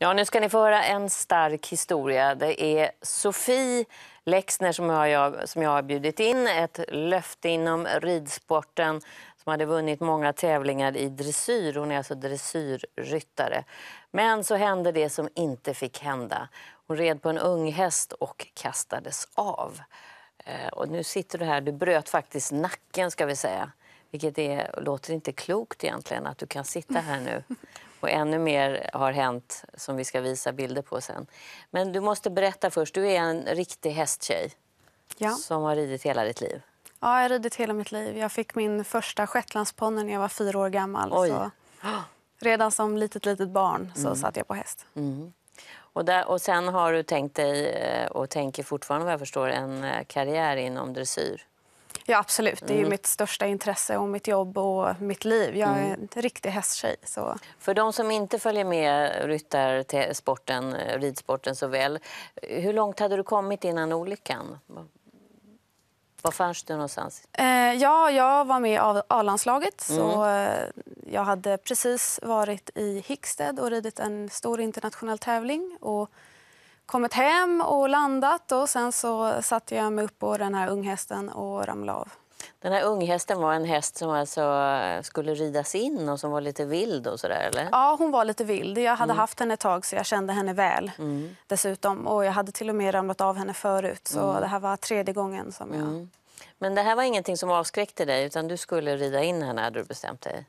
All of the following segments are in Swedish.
Ja, nu ska ni få höra en stark historia. Det är Sofie Lexner som jag, som jag har bjudit in, ett löfte inom ridsporten som hade vunnit många tävlingar i dressyr. Hon är alltså dressyrryttare. Men så hände det som inte fick hända. Hon red på en ung häst och kastades av. Eh, och nu sitter du här, du bröt faktiskt nacken ska vi säga. Vilket är, låter inte klokt egentligen att du kan sitta här nu och ännu mer har hänt som vi ska visa bilder på sen. Men du måste berätta först. Du är en riktig hästtjej ja. som har ridit hela ditt liv. Ja, jag har ridit hela mitt liv. Jag fick min första shetlandsponny när jag var fyra år gammal. Oj. Så redan som litet, litet barn så mm. satt jag på häst. Mm. Och, där, och sen har du tänkt dig, eh, och tänker fortfarande vad jag förstår, en eh, karriär inom dressyr. Ja, absolut. Det är mm. mitt största intresse och mitt jobb och mitt liv. Jag är mm. en riktig hästtjej. Så. För de som inte följer med ryttarsporten, ridsporten så väl, hur långt hade du kommit innan olyckan? Var fanns du någonstans? Eh, ja, jag var med av A-landslaget. Mm. eh, jag hade precis varit i Hickstead och ridit en stor internationell tävling. Och kommit hem och landat och sen så satte jag mig upp på den här unghästen och ramlade av. Den här unghästen var en häst som alltså eh, skulle ridas in och som var lite vild och sådär eller? Ja, hon var lite vild. Jag hade mm. haft henne ett tag så jag kände henne väl mm. dessutom. Och jag hade till och med ramlat av henne förut så mm. det här var tredje gången som jag... Mm. Men det här var ingenting som avskräckte dig utan du skulle rida in henne hade du bestämt dig?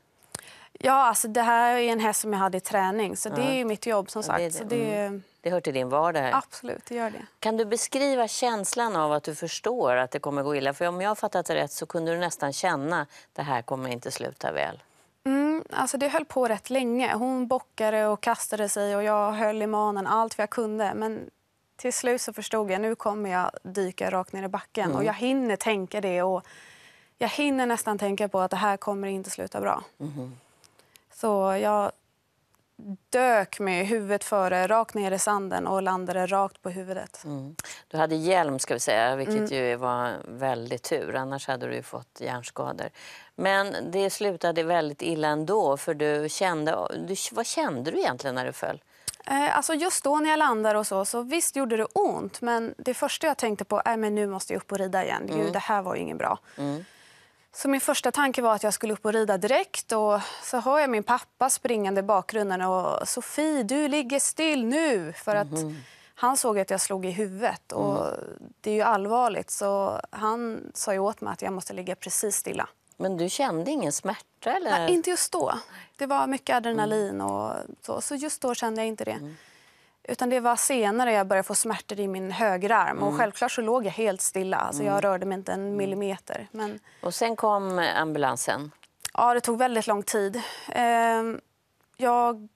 Ja, alltså det här är en häst som jag hade i träning, så det är mitt jobb som sagt. Ja, det, Så det, mm. det hör till din vardag. Absolut, det gör det. Kan du beskriva känslan av att du förstår att det kommer gå illa? För om jag har fattat det rätt så kunde du nästan känna att det här kommer inte sluta väl. Mm, alltså det höll på rätt länge. Hon bockade och kastade sig och jag höll i manen allt jag kunde. Men till slut så förstod jag nu kommer jag dyka rakt ner i backen. Mm. Och jag hinner tänka det. Och jag hinner nästan tänka på att det här kommer inte sluta bra. Mm. Så jag dök med huvudet före, rakt ner i sanden och landade rakt på huvudet. Mm. Du hade hjälm, ska vi säga, vilket mm. ju var väldigt tur. Annars hade du fått hjärnskador. Men det slutade väldigt illa ändå. För du kände, du, vad kände du egentligen när du föll? Eh, alltså just då när jag landade och så, så visst gjorde det ont. Men det första jag tänkte på är äh, men nu måste jag upp och rida igen. Mm. Gud, det här var ju inget bra. Mm. Så min första tanke var att jag skulle upp och rida direkt. Och så hör jag min pappa springande i bakgrunden. Och, Sofie, du ligger still nu! För att mm. Han såg att jag slog i huvudet. Och mm. Det är ju allvarligt, så han sa ju åt mig att jag måste ligga precis stilla. Men du kände ingen smärta? Eller? Nej, inte just då. Det var mycket adrenalin. Mm. och Så, så just då kände jag inte det. Mm. Utan det var senare jag började få smärtor i min högerarm. Mm. Och självklart så låg jag helt stilla. Alltså jag mm. rörde mig inte en mm. millimeter. Men... Och sen kom ambulansen? Ja, det tog väldigt lång tid. Ehm, jag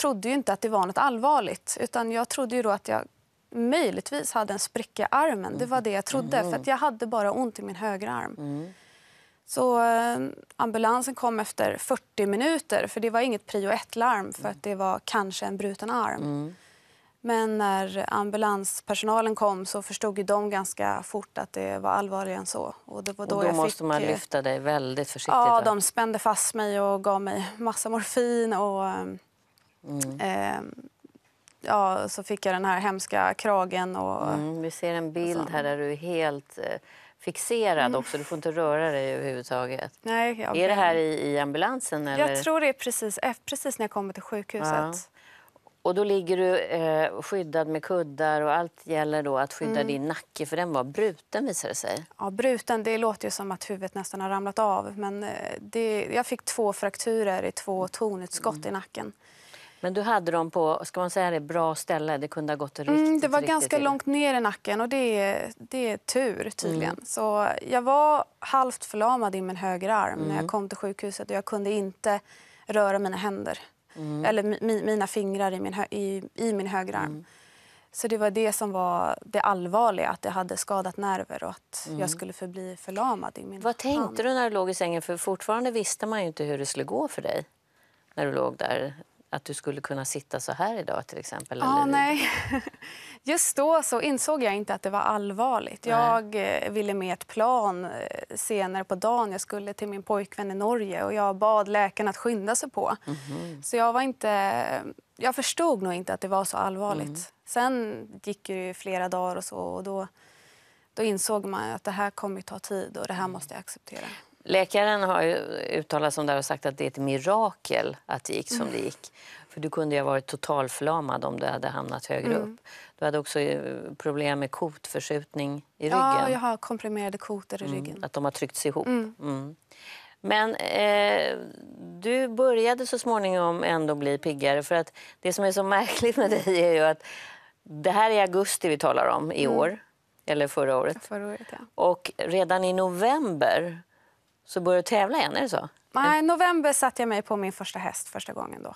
trodde ju inte att det var nåt allvarligt. Utan Jag trodde ju då att jag möjligtvis hade en spricka i armen. Det var det jag trodde, mm. för att mhm. jag hade bara ont i min högra arm. Mm. Så ehm, ambulansen kom efter 40 minuter, för det var inget prio 1-larm för mm. att det var kanske en bruten arm. Mm. Men när ambulanspersonalen kom så förstod ju de ganska fort att det var allvarligare än så. Och, det var då och då jag måste fick... man eh, lyfta dig väldigt försiktigt? Ja, va? de spände fast mig och gav mig massa morfin. Och, mm. eh, ehm, ja, så fick jag den här hemska kragen. Och, mm, vi ser en bild alltså. här där du är helt eh, fixerad mm. också. Du får inte röra dig överhuvudtaget. Nej, jag... Är det här i, i ambulansen? Eller? Jag tror det är precis, eh, precis när jag kommer till sjukhuset. Ja. Och då ligger du eh, skyddad med kuddar och allt gäller då att skydda mm. din nacke för den var bruten visade sig. Ja, bruten, det låter ju som att huvudet nästan har ramlat av men eh, det, jag fick två frakturer i två mm. tornutskott mm. i nacken. Men du hade dem på, ska man säga det, bra ställe? Det kunde ha gått mm, riktigt mm, Det var riktigt ganska illa. långt ner i nacken och det är, det är tur tydligen. Mm. Så jag var halvt förlamad i min högra arm när jag mm. kom till sjukhuset och jag kunde inte röra mina händer. Mm. Eller mi, mina fingrar i min, hö, i, i, min högra arm. Mm. Så det var det som var det allvarliga, att det hade skadat nerver och att mm. jag skulle förbli förlamad i min Vad tänkte hand. du när du låg i sängen? För fortfarande visste man ju inte hur det skulle gå för dig när du låg där. Att du skulle kunna sitta så här idag till exempel? Ja, ah, nej. Just då så insåg jag inte att det var allvarligt. Jag Nej. Eh, ville med ett plan eh, senare på dagen. Jag skulle till min pojkvän i Norge och jag bad läkaren att skynda sig på. Mm. Så jag var inte... Jag förstod nog inte att det var så allvarligt. Mm. Sen gick det flera dagar och så och då, då insåg man att det här kommer att ta tid och det här mm. måste jag acceptera. Läkaren har uttalat sig om det och sagt att det är ett mirakel att det gick som mm. det gick. För du kunde ju ha varit totalförlamad om du hade hamnat högre mm. upp. Du hade också eh, problem med kotförskjutning i ryggen. Ja, jag har komprimerade kotor i mm. ryggen. Att de har tryckts ihop. Mm. mm. Men eh, du började så småningom ändå bli piggare. För att det som är så märkligt med dig är ju att det här är augusti vi talar om i mm. år. Eller förra året. förra året ja. Och redan i november så började du tävla igen, är det så? Nej, november satte jag mig på min första häst första gången då.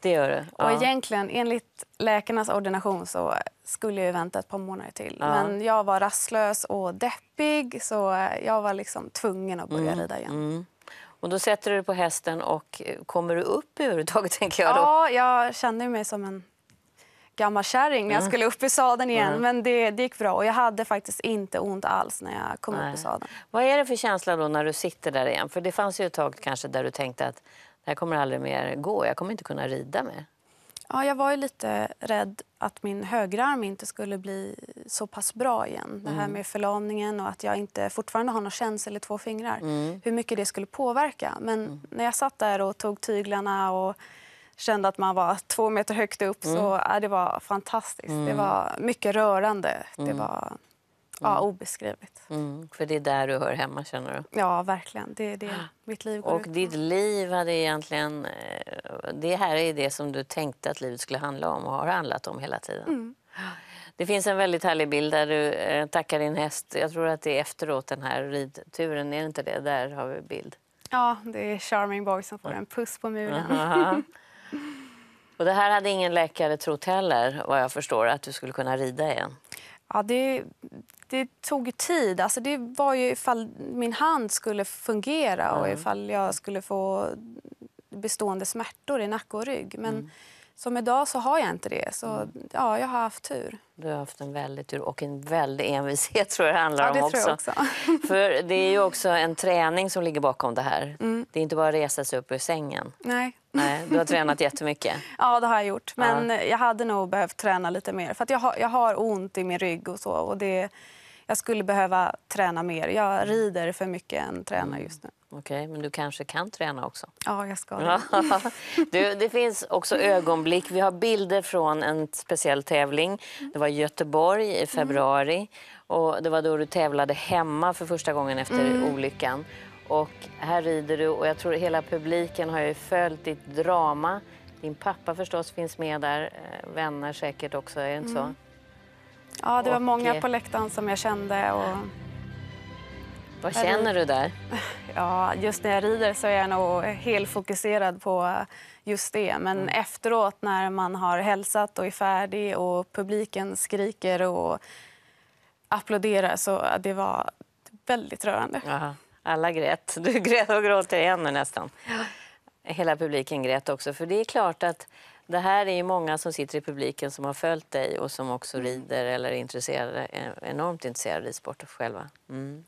Det gör det. Ja. Och egentligen, enligt läkarnas ordination så skulle jag vänta ett par månader till. Ja. Men jag var rastlös och deppig så jag var liksom tvungen att börja mm. rida igen. Mm. Och då sätter du dig på hästen och eh, kommer du upp överhuvudtaget? Tänker jag då. Ja, jag kände mig som en gammal kärring när jag mm. skulle upp i sadeln igen. Mm. Men det, det gick bra och jag hade faktiskt inte ont alls när jag kom Nej. upp i sadeln. Vad är det för känsla då när du sitter där igen? För det fanns ju ett tag kanske där du tänkte att jag kommer aldrig mer gå, jag kommer inte kunna rida mer. Ja, jag var ju lite rädd att min högerarm inte skulle bli så pass bra igen. Det här mm. med förlamningen och att jag inte fortfarande har någon känsel i två fingrar. Mm. Hur mycket det skulle påverka. Men mm. när jag satt där och tog tyglarna och kände att man var två meter högt upp mm. så ja, äh, det var fantastiskt. Det mm. var mycket rörande. Det var... Ja, mm. obeskrivligt. Mm, för det är där du hör hemma känner du? Ja, verkligen. Det är det ah. mitt liv går Och ut ditt liv hade egentligen... Eh, det här är det som du tänkte att livet skulle handla om och har handlat om hela tiden. Mm. Det finns en väldigt härlig bild där du eh, tackar din häst. Jag tror att det är efteråt den här ridturen, är det inte det? Där har vi bild. Ja, det är Charming Boy som får en puss på muren. Aha. Och det här hade ingen läkare trott heller, vad jag förstår, att du skulle kunna rida igen. Ja, det, det tog tid. Alltså det var ju ifall min hand skulle fungera mm. och ifall jag skulle få bestående smärtor i nacke och rygg. Men mm. som idag så har jag inte det. Så mm. ja, jag har haft tur. Du har haft en väldig tur och en väldig envishet tror jag det handlar ja, det om också. också. För det är ju också en träning som ligger bakom det här. Mm. Det är inte bara att resa sig upp ur sängen. Nej. Nej, du har tränat jättemycket. ja, det har jag gjort. Men ja. jag hade nog behövt träna lite mer. För jag, har, jag har ont i min rygg och så. Och det, jag skulle behöva träna mer. Jag mm. rider för mycket än tränar mm. just nu. Okej, okay, men du kanske kan träna också? Ja, jag ska det. du, det finns också ögonblick. Vi har bilder från en speciell tävling. Det var Göteborg i mm. februari. Mm. Och det var då du tävlade hemma för första gången efter mm. olyckan. Och här rider du och jag tror hela publiken har ju följt ditt drama. Din pappa förstås finns med där, eh, vänner säkert också, är det inte mm. så? Ja, det var och... många eh, på läktaren som jag kände. Och... Vad känner du där? Ja, just när jag rider så är jag nog helt fokuserad på just det. Men mm. efteråt när man har hälsat och är färdig och publiken skriker och applåderar så det var väldigt rörande. Aha. Alla grät. Du grät och gråter igen nu nästan. Hela publiken grät också. För det är klart att det här är ju många som sitter i publiken som har följt dig och som också mm. rider eller är intresserade, eh, enormt intresserade av ridsport själva. Mm.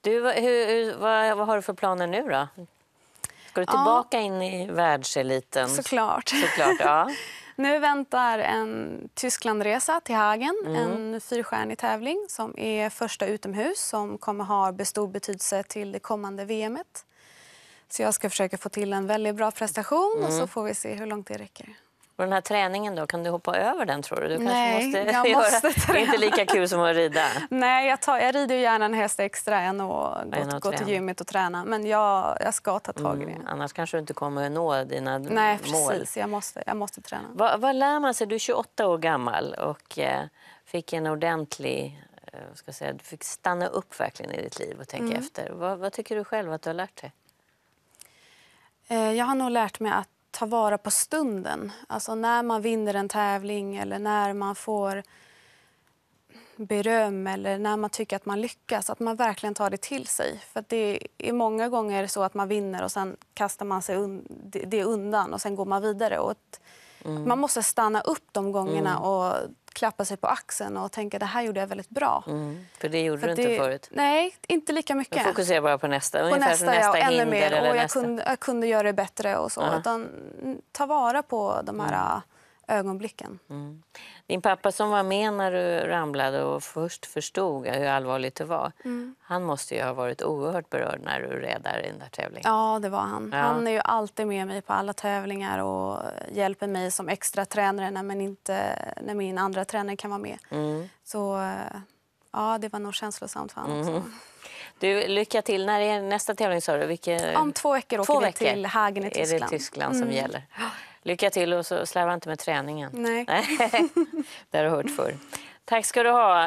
Du, hur, hur, vad, vad har du för planer nu då? Ska du tillbaka ja. in i världseliten? Såklart. Såklart ja. nu väntar en Tysklandresa till Hagen, mm. en fyrstjärnig tävling som är första utomhus som kommer ha stor betydelse till det kommande VMet. Så jag ska försöka få till en väldigt bra prestation mm. och så mm. får vi se hur långt det räcker. Och den här träningen då, kan du hoppa över den tror du? du Nej, måste jag göra... måste träna. Det är inte lika kul som att rida. Nej, jag, tar, jag rider gärna en häst extra än att gå, till gymmet och träna. Men jag, jag ska ta tag i mm, det. Mm, annars kanske du inte kommer att nå dina Nej, mål. Nej, precis. Jag måste, jag måste träna. Vad, vad lär man sig? Du är 28 år gammal och eh, fick en ordentlig... Eh, ska säga, du fick stanna upp verkligen i ditt liv och tänka mm. efter. Vad, vad tycker du själv att du har lärt dig? Eh, jag har nog lärt mig att ta vara på stunden. Alltså när man vinner en tävling eller när man får beröm eller när man tycker att man lyckas, att man verkligen tar det till sig. För det är många gånger så att man vinner och sen kastar man sig un det undan och sen går man vidare. Och mm. Man måste stanna upp de gångerna mm. och klappa sig på axeln och tänka det här gjorde jag väldigt bra. Mm, för det gjorde för du det, inte förut? Nej, inte lika mycket. Du fokuserar bara på nästa? På Ungefär nästa, nästa ja, ännu mer. Och jag, nästa. Kunde, jag kunde göra det bättre och så. Uh -huh. Utan, ta vara på de här mm ögonblicken. Mm. Din pappa som var med när du ramlade och först förstod hur allvarligt det var, mm. han måste ju ha varit oerhört berörd när du räddade den där tävlingen. Ja, det var han. Ja. Han är ju alltid med mig på alla tävlingar och hjälper mig som extra tränare när, man inte, när min andra tränare kan vara med. Mm. Så eh, ja, det var nog känslosamt för honom mm. du, lycka till. När är nästa tävling? Sa du? Vilke... Om två veckor åker två vi veckor. till Hagen i Tyskland. Är det Tyskland som mm. gäller? Lycka till och så slarva inte med träningen. Nej. det har du hört förr. Tack ska du ha.